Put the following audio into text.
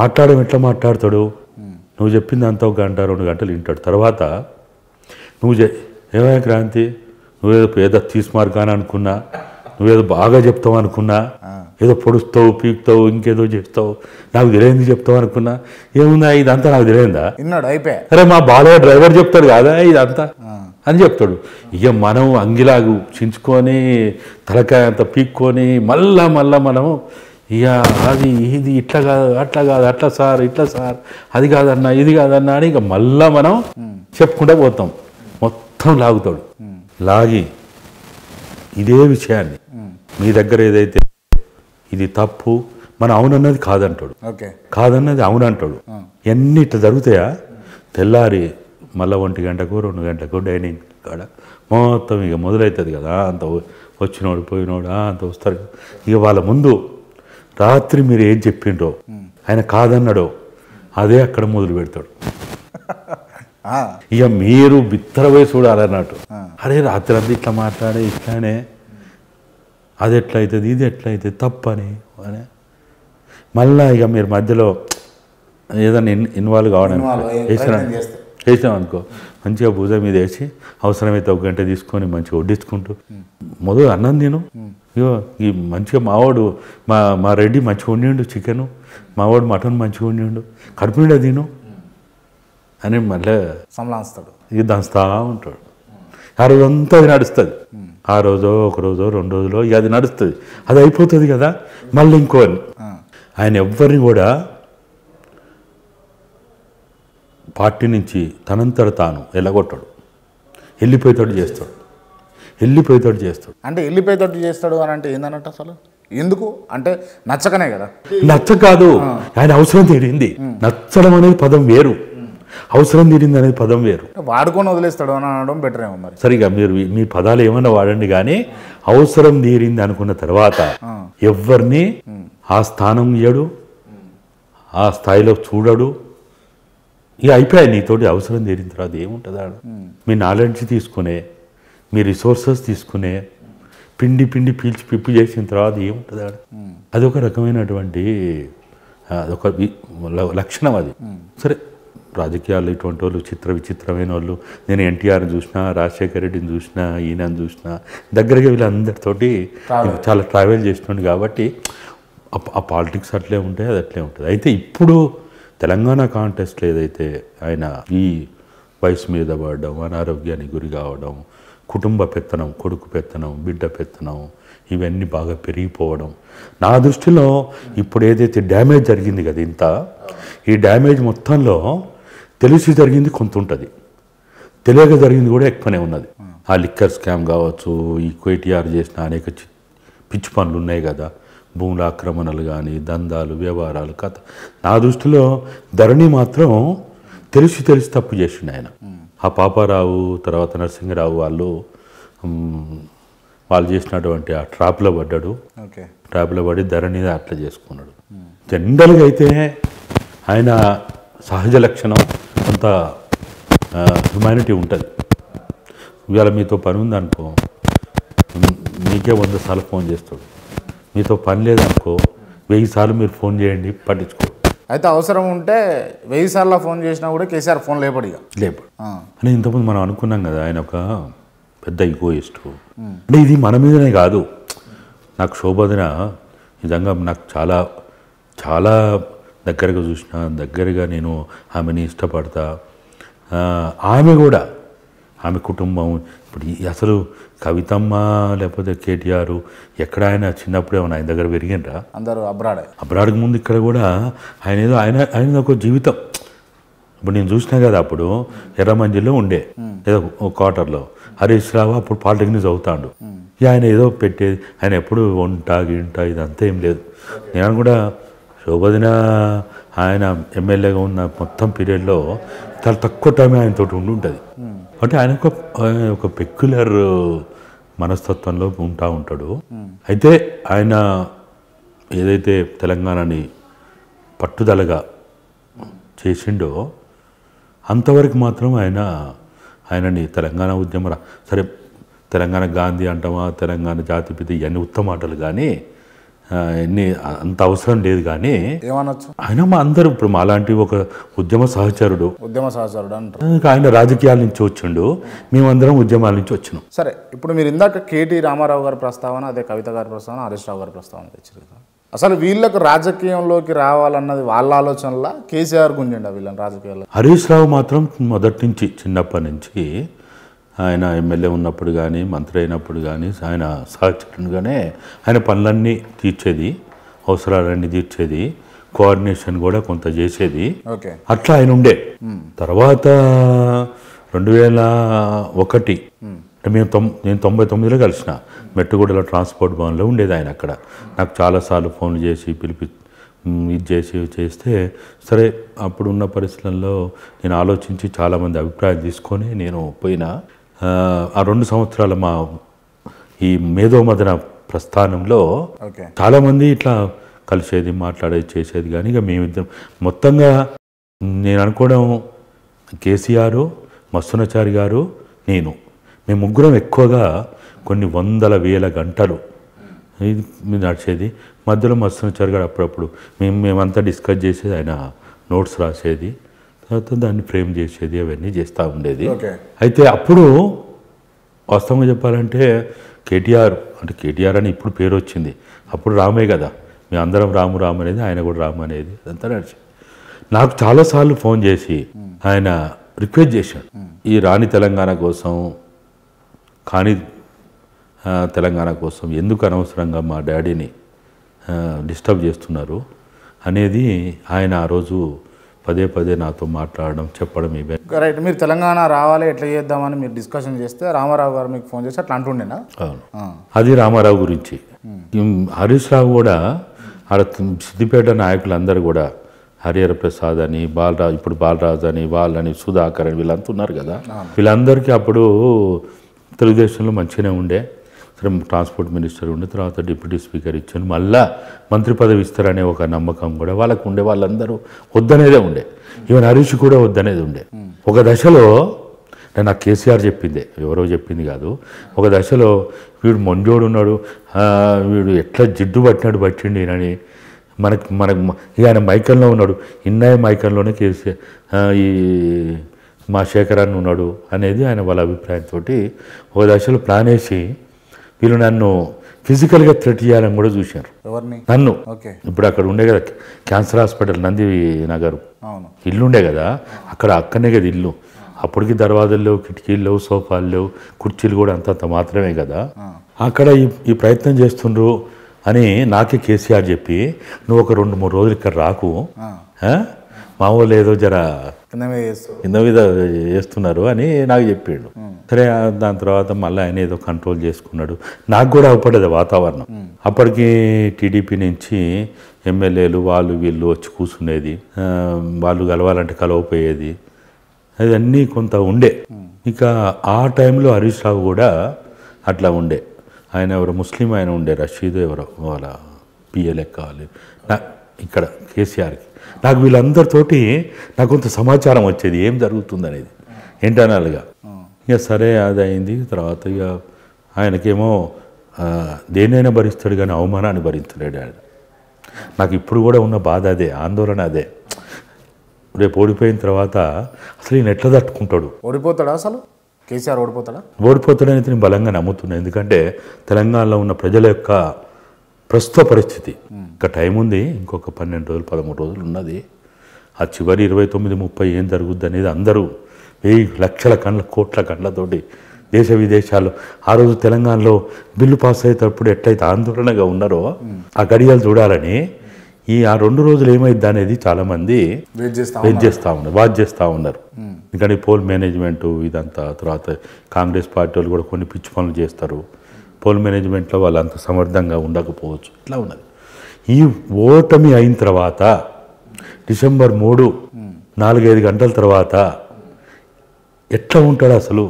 మాట్లాడడం ఎట్లా మాట్లాడతాడు నువ్వు చెప్పింది అంత ఒక గంట రెండు గంటలు వింటాడు తర్వాత నువ్వు ఏమైనా క్రాంతి నువ్వేదో ఏదో మార్గాని అనుకున్నా నువ్వేదో బాగా చెప్తావు అనుకున్నా ఏదో పొడుస్తావు పీకుతావు ఇంకేదో చెప్తావు నాకు తెలియంది చెప్తావు అనుకున్నా ఏముందా ఇదంతా నాకు తెలియదా విన్నాడు అయిపోయా అరే మా బాలయ్య డ్రైవర్ చెప్తాడు కదా ఇదంతా అని చెప్తాడు ఇక మనం అంగిలాగు చించుకొని తలకాయ అంత పీక్కొని మళ్ళా మళ్ళా మనము ఇక అది ఇది ఇట్లా కాదు అట్లా కాదు అట్లా సార్ ఇట్లా సార్ అది కాదన్నా ఇది కాదన్నా అని ఇక మళ్ళా మనం చెప్పుకుంటూ పోతాం మొత్తం లాగుతాడు లాగి ఇదే విషయాన్ని మీ దగ్గర ఏదైతే ఇది తప్పు మన అవునన్నది కాదంటాడు కాదన్నది అవునంటాడు ఎన్ని ఇట్లా జరుగుతాయా తెల్లారి మళ్ళీ ఒంటి గంటకు రెండు గంటకు డైనింగ్ కాడ మొత్తం ఇక మొదలవుతుంది కదా అంత వచ్చినోడు పోయినోడు అంత వస్తారు ఇక వాళ్ళ ముందు రాత్రి మీరు ఏం చెప్పిండో ఆయన కాదన్నాడో అదే అక్కడ మొదలు పెడతాడు ఇక మీరు వయసు చూడాలన్నట్టు అరే రాత్రి అంతా ఇట్లా మాట్లాడే ఇట్లానే అది ఎట్లయితుంది ఇది ఎట్లయితుంది తప్పని అని మళ్ళా ఇక మీరు మధ్యలో ఏదైనా ఇన్ ఇన్వాల్వ్ కావడానికి చేసాం అనుకో మంచిగా పూజ మీద వేసి అవసరమైతే ఒక గంట తీసుకొని మంచిగా వడ్డించుకుంటూ మొదలు అన్నం నేను ఇగో ఈ మంచిగా మావాడు మా మా రెడ్డి మంచిగా ఉండిండు చికెను మావాడు మటన్ మంచిగా ఉండిండు కడుపు నిండా తిను అని మళ్ళీ సంలాస్తాడు ఇది దాస్తా ఉంటాడు ఆ రోజు అంతా అది నడుస్తుంది ఆ రోజు ఒక రోజో రెండు రోజులో ఇక అది నడుస్తుంది అది అయిపోతుంది కదా మళ్ళీ ఇంకో ఆయన ఎవరిని కూడా పార్టీ నుంచి తనంతట తాను వెళ్ళగొట్టాడు వెళ్ళిపోయేటట్టు చేస్తాడు తోటి చేస్తాడు అంటే తోటి చేస్తాడు అని అంటే ఏందన్నట్టు అసలు ఎందుకు అంటే నచ్చకనే కదా నచ్చ కాదు ఆయన అవసరం తీరింది నచ్చడం అనేది పదం వేరు అవసరం తీరింది అనేది పదం వేరు వాడుకొని వదిలేస్తాడు అని అనడం బెటర్ ఏమో మరి సరిగా మీరు మీ పదాలు ఏమైనా వాడండి కానీ అవసరం తీరింది అనుకున్న తర్వాత ఎవరిని ఆ స్థానం ఇయ్యడు ఆ స్థాయిలో చూడడు ఇక అయిపోయాయి నీతోటి అవసరం తీరిన తర్వాత ఏముంటుందా మీ నాలెడ్జ్ తీసుకునే మీ రిసోర్సెస్ తీసుకునే పిండి పిండి పీల్చి పిప్పు చేసిన తర్వాత ఏముంటుంది ఆడ ఒక రకమైనటువంటి అదొక లక్షణం అది సరే రాజకీయాలు ఇటువంటి వాళ్ళు చిత్ర విచిత్రమైన వాళ్ళు నేను ఎన్టీఆర్ని చూసిన రాజశేఖర రెడ్డిని చూసిన ఈయనని చూసిన దగ్గరగా వీళ్ళందరితోటి చాలా ట్రావెల్ చేస్తుండే కాబట్టి ఆ పాలిటిక్స్ అట్లే ఉంటాయి అది అట్లే ఉంటుంది అయితే ఇప్పుడు తెలంగాణ కాంటెస్ట్లో ఏదైతే ఆయన ఈ వయసు మీద పడడం అనారోగ్యానికి గురి కావడం కుటుంబ పెత్తనం కొడుకు పెత్తనం బిడ్డ పెత్తనం ఇవన్నీ బాగా పెరిగిపోవడం నా దృష్టిలో ఇప్పుడు ఏదైతే డ్యామేజ్ జరిగింది కదా ఇంత ఈ డ్యామేజ్ మొత్తంలో తెలిసి జరిగింది కొంత ఉంటుంది తెలియక జరిగింది కూడా ఎక్కువనే ఉన్నది ఆ లిక్కర్ స్కామ్ కావచ్చు ఈ కేటీఆర్ చేసిన అనేక పిచ్చి పనులు ఉన్నాయి కదా భూముల ఆక్రమణలు కానీ దందాలు వ్యవహారాలు కథ నా దృష్టిలో ధరణి మాత్రం తెలిసి తెలిసి తప్పు చేసిండు ఆయన ఆ పాపారావు తర్వాత నరసింహరావు వాళ్ళు వాళ్ళు చేసినటువంటి ఆ ట్రాప్లో పడ్డాడు ట్రాప్లో పడి ధరణి అట్లా చేసుకున్నాడు జనరల్గా అయితే ఆయన సహజ లక్షణం కొంత హ్యుమానిటీ ఉంటుంది ఇవాళ మీతో పని ఉందనుకో మీకే వంద సార్లు ఫోన్ చేస్తాడు మీతో పని లేదనుకో వెయ్యి సార్లు మీరు ఫోన్ చేయండి పట్టించుకో అయితే అవసరం ఉంటే వెయ్యి సార్లు ఫోన్ చేసినా కూడా కేసీఆర్ ఫోన్ లేపడి లేపడు అని ఇంతకుముందు మనం అనుకున్నాం కదా ఆయన ఒక పెద్ద ఈగోయిస్ట్ అంటే ఇది మన మీదనే కాదు నాకు శోభదిన నిజంగా నాకు చాలా చాలా దగ్గరగా చూసిన దగ్గరగా నేను ఆమెని ఇష్టపడతా ఆమె కూడా ఆమె కుటుంబం ఇప్పుడు అసలు కవితమ్మ లేకపోతే కేటీఆర్ ఎక్కడ ఆయన చిన్నప్పుడు ఏమైనా ఆయన దగ్గర పెరిగినరా అందరూ అబ్రాడ్ అబ్రాడ్కి ముందు ఇక్కడ కూడా ఆయన ఏదో ఆయన ఆయన ఒక జీవితం ఇప్పుడు నేను చూసినా కదా అప్పుడు ఎర్రమంజిలో ఉండే ఏదో క్వార్టర్లో హరీష్ రావు అప్పుడు పాలిటెక్నిక్ చదువుతాడు ఇక ఆయన ఏదో పెట్టేది ఆయన ఎప్పుడు వంట గింట ఇదంతా ఏం లేదు నేను కూడా శోభదిన ఆయన ఎమ్మెల్యేగా ఉన్న మొత్తం పీరియడ్లో చాలా తక్కువ టైం ఆయనతో ఉండి ఉంటుంది అంటే ఆయన ఒక ఒక పెక్యులర్ మనస్తత్వంలో ఉంటా ఉంటాడు అయితే ఆయన ఏదైతే తెలంగాణని పట్టుదలగా చేసిండో అంతవరకు మాత్రం ఆయన ఆయనని తెలంగాణ ఉద్యమ సరే తెలంగాణ గాంధీ అంటామా తెలంగాణ జాతిపిత ఇవన్నీ ఉత్తమ ఆటలు కానీ ఎన్ని అంత అవసరం లేదు కానీ ఏమనొచ్చు ఆయన మా అందరూ ఇప్పుడు మా అలాంటి ఒక ఉద్యమ సహచరుడు ఉద్యమ సహచరుడు అంటారు ఆయన రాజకీయాల నుంచి వచ్చిండు మేమందరం ఉద్యమాల నుంచి వచ్చినాం సరే ఇప్పుడు మీరు ఇందాక కేటీ రామారావు గారి ప్రస్తావన అదే కవిత గారి ప్రస్తావన హరీష్ రావు గారి ప్రస్తావన తెచ్చారు కదా అసలు వీళ్ళకు రాజకీయంలోకి రావాలన్నది వాళ్ళ ఆలోచనలా కేసీఆర్ గుంజండి వీళ్ళని రాజకీయాల్లో హరీష్ రావు మాత్రం మొదటి నుంచి చిన్నప్పటి నుంచి ఆయన ఎమ్మెల్యే ఉన్నప్పుడు కానీ మంత్రి అయినప్పుడు కానీ ఆయన సహచరునిగానే ఆయన పనులన్నీ తీర్చేది అవసరాలన్నీ తీర్చేది కోఆర్డినేషన్ కూడా కొంత చేసేది అట్లా ఆయన ఉండే తర్వాత రెండు వేల ఒకటి మేము తొం నేను తొంభై తొమ్మిదిలో కలిసిన మెట్టుగూడలో ట్రాన్స్పోర్ట్ భవన్లో ఉండేది ఆయన అక్కడ నాకు చాలాసార్లు ఫోన్లు చేసి పిలిపి ఇది చేసి చేస్తే సరే అప్పుడున్న పరిస్థితుల్లో నేను ఆలోచించి చాలామంది అభిప్రాయాలు తీసుకొని నేను పోయినా ఆ రెండు సంవత్సరాల మా ఈ మేధోమదన ప్రస్థానంలో చాలామంది ఇట్లా కలిసేది మాట్లాడేది చేసేది కానీ ఇక మేమిద్దరం మొత్తంగా నేను అనుకోవడం కేసీఆర్ మస్తునాచారి గారు నేను మేము ముగ్గురం ఎక్కువగా కొన్ని వందల వేల గంటలు ఇది నడిచేది మధ్యలో మస్సునచారి గారు అప్పుడప్పుడు మేము మేమంతా డిస్కస్ చేసేది ఆయన నోట్స్ రాసేది తర్వాత దాన్ని ఫ్రేమ్ చేసేది అవన్నీ చేస్తూ ఉండేది అయితే అప్పుడు వాస్తవంగా చెప్పాలంటే కేటీఆర్ అంటే కేటీఆర్ అని ఇప్పుడు పేరు వచ్చింది అప్పుడు రామే కదా మీ అందరం రాము రాము అనేది ఆయన కూడా రాము అనేది అంతా నడిచింది నాకు చాలాసార్లు ఫోన్ చేసి ఆయన రిక్వెస్ట్ చేశాడు ఈ రాణి తెలంగాణ కోసం కానీ తెలంగాణ కోసం ఎందుకు అనవసరంగా మా డాడీని డిస్టర్బ్ చేస్తున్నారు అనేది ఆయన ఆ రోజు పదే పదే నాతో మాట్లాడడం చెప్పడం ఇవే రైట్ మీరు తెలంగాణ రావాలి ఎట్లా చేద్దామని మీరు డిస్కషన్ చేస్తే రామారావు గారు మీకు ఫోన్ చేసి అట్లా అంటుండేనా అవును అది రామారావు గురించి hmm. హరీష్ రావు కూడా ఆడ సిద్దిపేట నాయకులందరూ కూడా హరిహర ప్రసాద్ అని బాలరాజు ఇప్పుడు బాలరాజ్ అని వాళ్ళని సుధాకర్ అని వీళ్ళంతా ఉన్నారు కదా వీళ్ళందరికీ అప్పుడు తెలుగుదేశంలో మంచిగానే ఉండే క్రమ ట్రాన్స్పోర్ట్ మినిస్టర్ ఉండి తర్వాత డిప్యూటీ స్పీకర్ ఇచ్చాను మళ్ళా మంత్రి పదవి ఇస్తారనే ఒక నమ్మకం కూడా వాళ్ళకు ఉండే వాళ్ళందరూ వద్దనేదే ఉండే ఈవెన్ హరీష్ కూడా వద్దనేది ఉండే ఒక దశలో నేను నాకు కేసీఆర్ చెప్పిందే ఎవరో చెప్పింది కాదు ఒక దశలో వీడు మొంజోడు ఉన్నాడు వీడు ఎట్లా జిడ్డు పట్టినాడు పట్టిండి అని మనకి మనకు ఇక ఆయన మైకంలో ఉన్నాడు ఇన్నాయ మైకంలోనే కేసీఆర్ ఈ మా శేఖరాన్ని ఉన్నాడు అనేది ఆయన వాళ్ళ అభిప్రాయంతో ఒక దశలో ప్లాన్ వేసి వీళ్ళు నన్ను ఫిజికల్గా థ్రెట్ చేయాలని కూడా చూశారు నన్ను ఇప్పుడు అక్కడ ఉండే కదా క్యాన్సర్ హాస్పిటల్ నంది నగరు ఇల్లు ఉండే కదా అక్కడ అక్కడనే కదా ఇల్లు అప్పటికి దర్వాజలు లేవు కిటికీలు లేవు సోఫాలు లేవు కుర్చీలు కూడా అంతంత మాత్రమే కదా అక్కడ ఈ ప్రయత్నం చేస్తుండ్రు అని నాకే కేసీఆర్ చెప్పి నువ్వు ఒక రెండు మూడు రోజులు ఇక్కడ రాకు మామూలు ఏదో జర కింద మీద చేస్తున్నారు అని నాకు చెప్పాడు సరే దాని తర్వాత మళ్ళీ ఆయన ఏదో కంట్రోల్ చేసుకున్నాడు నాకు కూడా అవ్వలేదు వాతావరణం అప్పటికి టీడీపీ నుంచి ఎమ్మెల్యేలు వాళ్ళు వీళ్ళు వచ్చి కూర్చునేది వాళ్ళు కలవాలంటే కలవపోయేది అదన్నీ కొంత ఉండే ఇక ఆ టైంలో హరీష్ రావు కూడా అట్లా ఉండే ఆయన ఎవరు ముస్లిం ఆయన ఉండే రషీద్ ఎవరో వాళ్ళ పిఏ కావాలి ఇక్కడ కేసీఆర్కి నాకు వీళ్ళందరితోటి నాకు కొంత సమాచారం వచ్చేది ఏం జరుగుతుంది అనేది ఇంటర్నల్గా ఇక సరే అది అయింది తర్వాత ఇక ఆయనకేమో దేనైనా భరిస్తాడు కానీ అవమానాన్ని భరించలేడు ఆయన నాకు ఇప్పుడు కూడా ఉన్న బాధ అదే ఆందోళన అదే రేపు ఓడిపోయిన తర్వాత అసలు ఈయన ఎట్లా తట్టుకుంటాడు ఓడిపోతాడా అసలు కేసీఆర్ ఓడిపోతాడా ఓడిపోతాడని నేను బలంగా నమ్ముతున్నాను ఎందుకంటే తెలంగాణలో ఉన్న ప్రజల యొక్క ప్రస్తుత పరిస్థితి ఇంకా టైం ఉంది ఇంకొక పన్నెండు రోజులు పదమూడు రోజులు ఉన్నది ఆ చివరి ఇరవై తొమ్మిది ముప్పై ఏం జరుగుద్ది అనేది అందరూ వెయ్యి లక్షల కండ్ల కోట్ల కండ్లతోటి దేశ విదేశాలు ఆ రోజు తెలంగాణలో బిల్లు పాస్ అయ్యేటప్పుడు ఎట్లయితే ఆందోళనగా ఉన్నారో ఆ గడియాలు చూడాలని ఈ ఆ రెండు రోజులు ఏమైద్ది అనేది చాలామంది వెయిట్ చేస్తూ ఉన్నారు వాచ్ చేస్తూ ఉన్నారు hmm. ఎందుకంటే పోల్ మేనేజ్మెంట్ ఇదంతా తర్వాత కాంగ్రెస్ పార్టీ వాళ్ళు కూడా కొన్ని పిచ్చి పనులు చేస్తారు పోల్ మేనేజ్మెంట్లో వాళ్ళు అంత సమర్థంగా ఉండకపోవచ్చు ఇట్లా ఉన్నది ఈ ఓటమి అయిన తర్వాత డిసెంబర్ మూడు నాలుగైదు గంటల తర్వాత ఎట్లా ఉంటాడు అసలు